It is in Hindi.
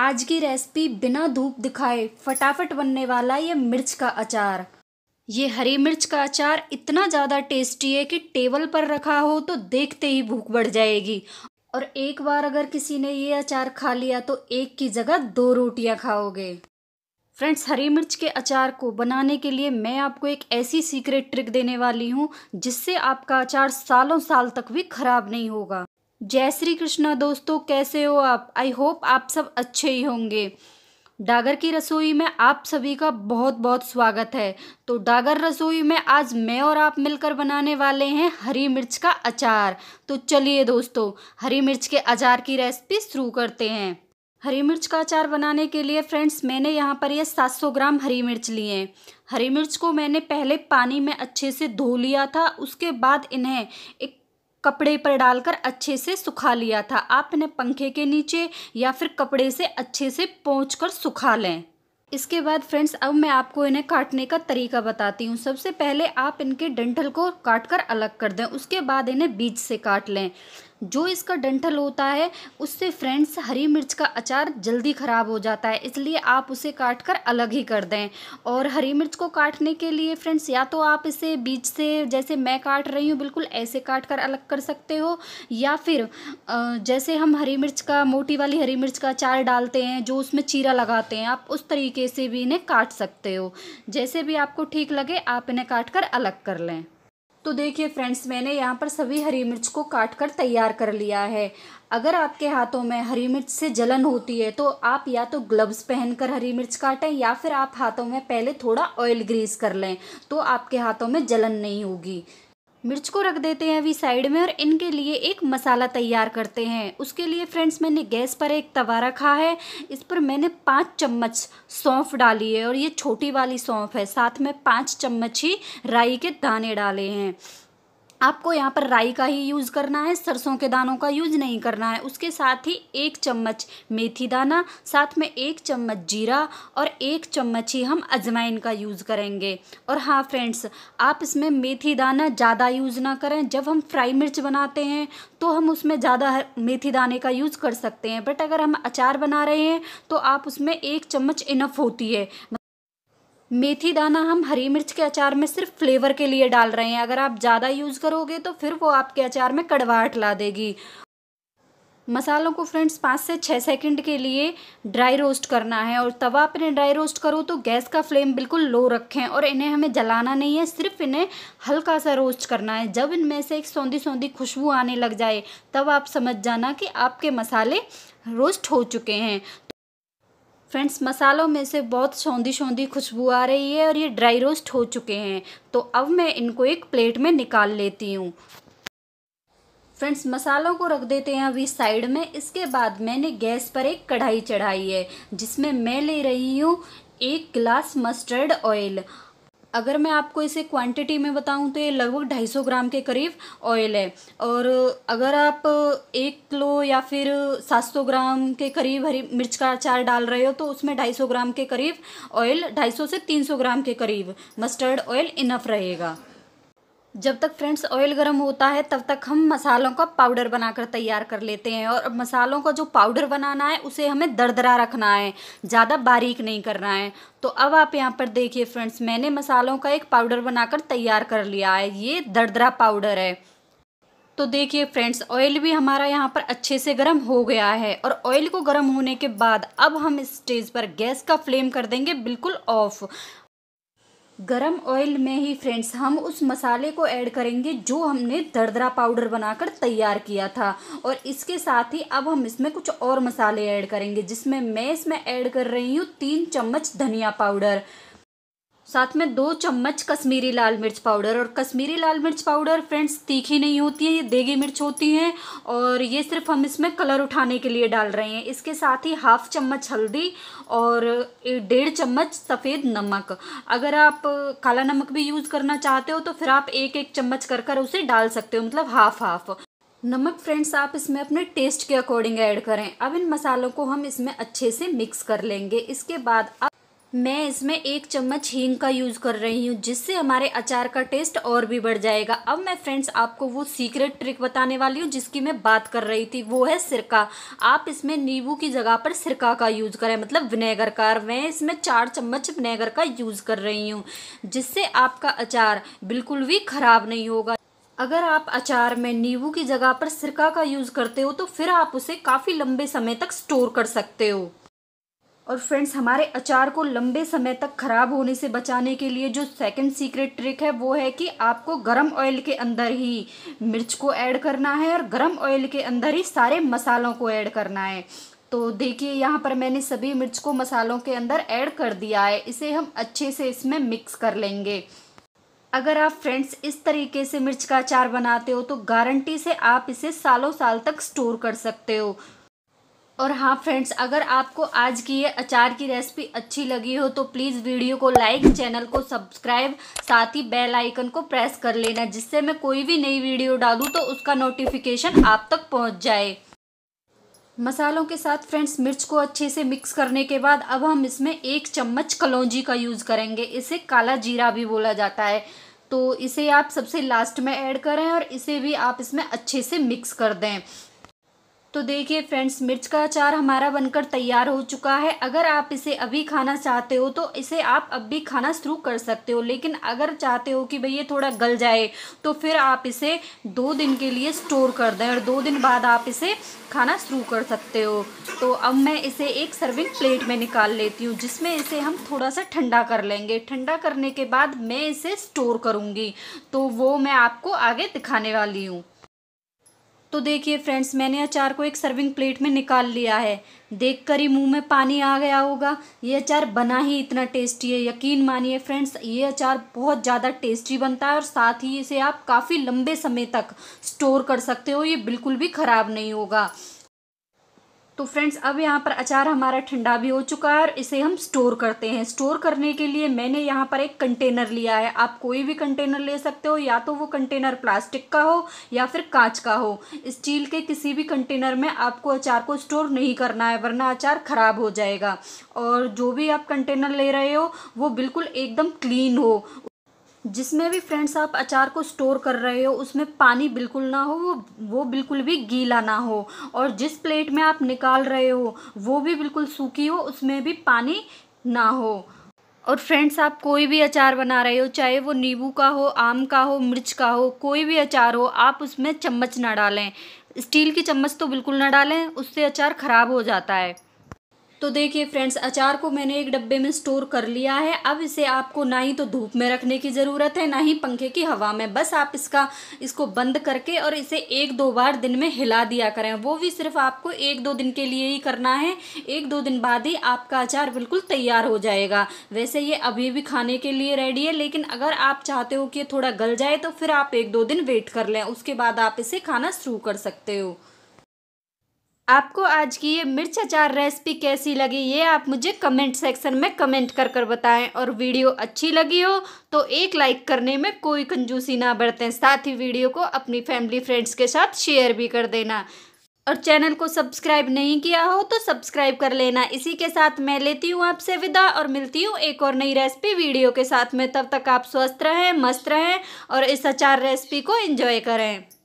आज की रेसिपी बिना धूप दिखाए फटाफट बनने वाला ये मिर्च का अचार ये हरी मिर्च का अचार इतना ज़्यादा टेस्टी है कि टेबल पर रखा हो तो देखते ही भूख बढ़ जाएगी और एक बार अगर किसी ने ये अचार खा लिया तो एक की जगह दो रोटियां खाओगे फ्रेंड्स हरी मिर्च के अचार को बनाने के लिए मैं आपको एक ऐसी सीक्रेट ट्रिक देने वाली हूँ जिससे आपका अचार सालों साल तक भी ख़राब नहीं होगा जय श्री कृष्णा दोस्तों कैसे हो आप आई होप आप सब अच्छे ही होंगे डागर की रसोई में आप सभी का बहुत बहुत स्वागत है तो डागर रसोई में आज मैं और आप मिलकर बनाने वाले हैं हरी मिर्च का अचार तो चलिए दोस्तों हरी मिर्च के अचार की रेसिपी शुरू करते हैं हरी मिर्च का अचार बनाने के लिए फ्रेंड्स मैंने यहाँ पर ये 700 ग्राम हरी मिर्च लिए हैं हरी मिर्च को मैंने पहले पानी में अच्छे से धो लिया था उसके बाद इन्हें एक कपड़े पर डालकर अच्छे से सुखा लिया था आप इन्हें पंखे के नीचे या फिर कपड़े से अच्छे से पहुँच कर सुखा लें इसके बाद फ्रेंड्स अब मैं आपको इन्हें काटने का तरीका बताती हूँ सबसे पहले आप इनके डंठल को काट कर अलग कर दें उसके बाद इन्हें बीज से काट लें जो इसका डंठल होता है उससे फ्रेंड्स हरी मिर्च का अचार जल्दी ख़राब हो जाता है इसलिए आप उसे काट कर अलग ही कर दें और हरी मिर्च को काटने के लिए फ्रेंड्स या तो आप इसे बीज से जैसे मैं काट रही हूँ बिल्कुल ऐसे काट कर अलग कर सकते हो या फिर जैसे हम हरी मिर्च का मोटी वाली हरी मिर्च का अचार डालते हैं जो उसमें चीरा लगाते हैं आप उस तरीके से भी इन्हें काट सकते हो जैसे भी आपको ठीक लगे आप इन्हें काट कर अलग कर लें तो देखिए फ्रेंड्स मैंने यहाँ पर सभी हरी मिर्च को काट कर तैयार कर लिया है अगर आपके हाथों में हरी मिर्च से जलन होती है तो आप या तो ग्लव्स पहनकर हरी मिर्च काटें या फिर आप हाथों में पहले थोड़ा ऑयल ग्रीस कर लें तो आपके हाथों में जलन नहीं होगी मिर्च को रख देते हैं अभी साइड में और इनके लिए एक मसाला तैयार करते हैं उसके लिए फ्रेंड्स मैंने गैस पर एक तवा रखा है इस पर मैंने पाँच चम्मच सौंफ डाली है और ये छोटी वाली सौंफ है साथ में पाँच चम्मच ही राई के दाने डाले हैं आपको यहाँ पर राई का ही यूज़ करना है सरसों के दानों का यूज़ नहीं करना है उसके साथ ही एक चम्मच मेथी दाना साथ में एक चम्मच जीरा और एक चम्मच ही हम अजवाइन का यूज़ करेंगे और हाँ फ्रेंड्स आप इसमें मेथी दाना ज़्यादा यूज़ ना करें जब हम फ्राई मिर्च बनाते हैं तो हम उसमें ज़्यादा मेथी दाने का यूज़ कर सकते हैं बट अगर हम अचार बना रहे हैं तो आप उसमें एक चम्मच इनफ होती है मेथी दाना हम हरी मिर्च के अचार में सिर्फ फ्लेवर के लिए डाल रहे हैं अगर आप ज़्यादा यूज़ करोगे तो फिर वो आपके अचार में कड़वाहट ला देगी मसालों को फ्रेंड्स पाँच से छः सेकंड के लिए ड्राई रोस्ट करना है और तवा आपने ड्राई रोस्ट करो तो गैस का फ्लेम बिल्कुल लो रखें और इन्हें हमें जलाना नहीं है सिर्फ इन्हें हल्का सा रोस्ट करना है जब इनमें से एक सौंधी सौंधी खुशबू आने लग जाए तब आप समझ जाना कि आपके मसाले रोस्ट हो चुके हैं फ्रेंड्स मसालों में से बहुत सौंधी सौंधी खुशबू आ रही है और ये ड्राई रोस्ट हो चुके हैं तो अब मैं इनको एक प्लेट में निकाल लेती हूँ फ्रेंड्स मसालों को रख देते हैं अभी साइड में इसके बाद मैंने गैस पर एक कढ़ाई चढ़ाई है जिसमें मैं ले रही हूँ एक गिलास मस्टर्ड ऑयल अगर मैं आपको इसे क्वांटिटी में बताऊं तो ये लगभग 250 ग्राम के करीब ऑयल है और अगर आप एक किलो या फिर 700 ग्राम के करीब हरी मिर्च का अचार डाल रहे हो तो उसमें 250 ग्राम के करीब ऑयल 250 से 300 ग्राम के करीब मस्टर्ड ऑयल इनफ रहेगा जब तक फ्रेंड्स ऑयल गर्म होता है तब तक हम मसालों का पाउडर बनाकर तैयार कर लेते हैं और मसालों का जो पाउडर बनाना है उसे हमें दरदरा रखना है ज़्यादा बारीक नहीं करना है तो अब आप यहाँ पर देखिए फ्रेंड्स मैंने मसालों का एक पाउडर बनाकर तैयार कर लिया है ये दरदरा पाउडर है तो देखिए फ्रेंड्स ऑयल भी हमारा यहाँ पर अच्छे से गर्म हो गया है और ऑयल को गर्म होने के बाद अब हम इस स्टेज पर गैस का फ्लेम कर देंगे बिल्कुल ऑफ गरम ऑयल में ही फ्रेंड्स हम उस मसाले को ऐड करेंगे जो हमने दरदरा पाउडर बनाकर तैयार किया था और इसके साथ ही अब हम इसमें कुछ और मसाले ऐड करेंगे जिसमें मैं इसमें ऐड कर रही हूँ तीन चम्मच धनिया पाउडर साथ में दो चम्मच कश्मीरी लाल मिर्च पाउडर और कश्मीरी लाल मिर्च पाउडर फ्रेंड्स तीखी नहीं होती है ये देगी मिर्च होती है और ये सिर्फ हम इसमें कलर उठाने के लिए डाल रहे हैं इसके साथ ही हाफ चम्मच हल्दी और डेढ़ चम्मच सफ़ेद नमक अगर आप काला नमक भी यूज़ करना चाहते हो तो फिर आप एक एक चम्मच कर कर उसे डाल सकते हो मतलब हाफ हाफ नमक फ्रेंड्स आप इसमें अपने टेस्ट के अकॉर्डिंग ऐड करें अब इन मसालों को हम इसमें अच्छे से मिक्स कर लेंगे इसके बाद अब मैं इसमें एक चम्मच हींग का यूज़ कर रही हूँ जिससे हमारे अचार का टेस्ट और भी बढ़ जाएगा अब मैं फ्रेंड्स आपको वो सीक्रेट ट्रिक बताने वाली हूँ जिसकी मैं बात कर रही थी वो है सिरका आप इसमें नींबू की जगह पर सिरका का यूज़ करें मतलब विनेगर का मैं इसमें चार चम्मच विनेगर का यूज़ कर रही हूँ जिससे आपका अचार बिल्कुल भी ख़राब नहीं होगा अगर आप अचार में नींबू की जगह पर सिरका का यूज़ करते हो तो फिर आप उसे काफ़ी लंबे समय तक स्टोर कर सकते हो और फ्रेंड्स हमारे अचार को लंबे समय तक ख़राब होने से बचाने के लिए जो सेकंड सीक्रेट ट्रिक है वो है कि आपको गरम ऑयल के अंदर ही मिर्च को ऐड करना है और गरम ऑयल के अंदर ही सारे मसालों को ऐड करना है तो देखिए यहाँ पर मैंने सभी मिर्च को मसालों के अंदर ऐड कर दिया है इसे हम अच्छे से इसमें मिक्स कर लेंगे अगर आप फ्रेंड्स इस तरीके से मिर्च का अचार बनाते हो तो गारंटी से आप इसे सालों साल तक स्टोर कर सकते हो और हाँ फ्रेंड्स अगर आपको आज की ये अचार की रेसिपी अच्छी लगी हो तो प्लीज़ वीडियो को लाइक चैनल को सब्सक्राइब साथ ही बेल आइकन को प्रेस कर लेना जिससे मैं कोई भी नई वीडियो डालूँ तो उसका नोटिफिकेशन आप तक पहुँच जाए मसालों के साथ फ्रेंड्स मिर्च को अच्छे से मिक्स करने के बाद अब हम इसमें एक चम्मच कलौजी का यूज़ करेंगे इसे काला जीरा भी बोला जाता है तो इसे आप सबसे लास्ट में ऐड करें और इसे भी आप इसमें अच्छे से मिक्स कर दें तो देखिए फ्रेंड्स मिर्च का अचार हमारा बनकर तैयार हो चुका है अगर आप इसे अभी खाना चाहते हो तो इसे आप अब भी खाना शुरू कर सकते हो लेकिन अगर चाहते हो कि भाई ये थोड़ा गल जाए तो फिर आप इसे दो दिन के लिए स्टोर कर दें और दो दिन बाद आप इसे खाना शुरू कर सकते हो तो अब मैं इसे एक सर्विंग प्लेट में निकाल लेती हूँ जिसमें इसे हम थोड़ा सा ठंडा कर लेंगे ठंडा करने के बाद मैं इसे स्टोर करूँगी तो वो मैं आपको आगे दिखाने वाली हूँ तो देखिए फ्रेंड्स मैंने अचार को एक सर्विंग प्लेट में निकाल लिया है देखकर ही मुंह में पानी आ गया होगा ये अचार बना ही इतना टेस्टी है यकीन मानिए फ्रेंड्स ये अचार बहुत ज़्यादा टेस्टी बनता है और साथ ही इसे आप काफ़ी लंबे समय तक स्टोर कर सकते हो ये बिल्कुल भी ख़राब नहीं होगा तो फ्रेंड्स अब यहाँ पर अचार हमारा ठंडा भी हो चुका है और इसे हम स्टोर करते हैं स्टोर करने के लिए मैंने यहाँ पर एक कंटेनर लिया है आप कोई भी कंटेनर ले सकते हो या तो वो कंटेनर प्लास्टिक का हो या फिर कांच का हो स्टील के किसी भी कंटेनर में आपको अचार को स्टोर नहीं करना है वरना अचार ख़राब हो जाएगा और जो भी आप कंटेनर ले रहे हो वो बिल्कुल एकदम क्लीन हो जिसमें भी फ्रेंड्स आप अचार को स्टोर कर रहे हो उसमें पानी बिल्कुल ना हो वो वो बिल्कुल भी गीला ना हो और जिस प्लेट में आप निकाल रहे हो वो भी बिल्कुल सूखी हो उसमें भी पानी ना हो और फ्रेंड्स आप कोई भी अचार बना रहे हो चाहे वो नींबू का हो आम का हो मिर्च का हो कोई भी अचार हो आप उसमें चम्मच ना डालें स्टील की चम्मच तो बिल्कुल ना डालें उससे अचार ख़राब हो जाता है तो देखिए फ्रेंड्स अचार को मैंने एक डब्बे में स्टोर कर लिया है अब इसे आपको ना ही तो धूप में रखने की ज़रूरत है ना ही पंखे की हवा में बस आप इसका इसको बंद करके और इसे एक दो बार दिन में हिला दिया करें वो भी सिर्फ आपको एक दो दिन के लिए ही करना है एक दो दिन बाद ही आपका अचार बिल्कुल तैयार हो जाएगा वैसे ये अभी भी खाने के लिए रेडी है लेकिन अगर आप चाहते हो कि थोड़ा गल जाए तो फिर आप एक दो दिन वेट कर लें उसके बाद आप इसे खाना शुरू कर सकते हो आपको आज की ये मिर्च अचार रेसिपी कैसी लगी ये आप मुझे कमेंट सेक्शन में कमेंट कर कर बताएं और वीडियो अच्छी लगी हो तो एक लाइक करने में कोई कंजूसी ना बरतें साथ ही वीडियो को अपनी फैमिली फ्रेंड्स के साथ शेयर भी कर देना और चैनल को सब्सक्राइब नहीं किया हो तो सब्सक्राइब कर लेना इसी के साथ मैं लेती हूँ आपसे विदा और मिलती हूँ एक और नई रेसिपी वीडियो के साथ में तब तक आप स्वस्थ रहें मस्त रहें और इस अचार रेसिपी को इन्जॉय करें